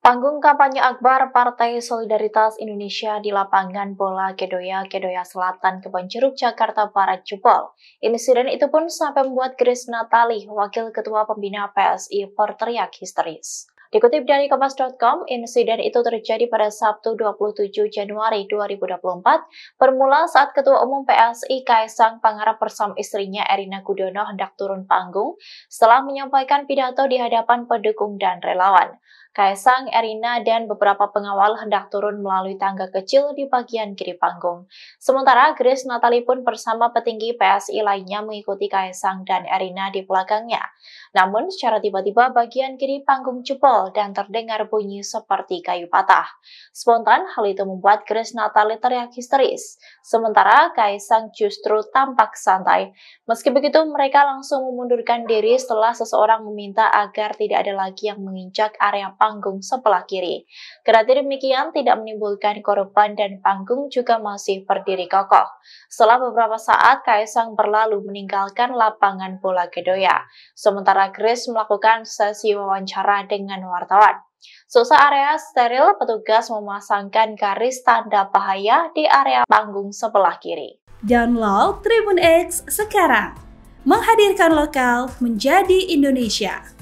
Panggung kampanye akbar Partai Solidaritas Indonesia di lapangan bola Kedoya, Kedoya Selatan, Jeruk, Jakarta Barat jebol. Insiden itu pun sampai membuat Grace Natali, Wakil Ketua Pembina PSI, berteriak histeris. Dikutip dari Kompas.com, insiden itu terjadi pada Sabtu 27 Januari 2024, bermula saat Ketua Umum PSI Kaisang Pangarap bersama istrinya Erina Gudono hendak turun panggung setelah menyampaikan pidato di hadapan pendukung dan relawan. Kaisang, Erina, dan beberapa pengawal hendak turun melalui tangga kecil di bagian kiri panggung. Sementara Grace Natali pun bersama petinggi PSI lainnya mengikuti Kaisang dan Erina di belakangnya. Namun secara tiba-tiba bagian kiri panggung jebol kecil dan terdengar bunyi seperti kayu patah. Spontan, hal itu membuat Grace Natali teriak histeris. Sementara Kaisang justru tampak santai. Meski begitu, mereka langsung memundurkan diri setelah seseorang meminta agar tidak ada lagi yang menginjak area panggung sebelah kiri. Kerati demikian, tidak menimbulkan korban dan panggung juga masih berdiri kokoh. Setelah beberapa saat, Kaisang berlalu meninggalkan lapangan bola Gedoya. Sementara Grace melakukan sesi wawancara dengan wartawan. Susah area steril, petugas memasangkan garis tanda bahaya di area panggung sebelah kiri. Download Tribun X sekarang. Menghadirkan lokal menjadi Indonesia.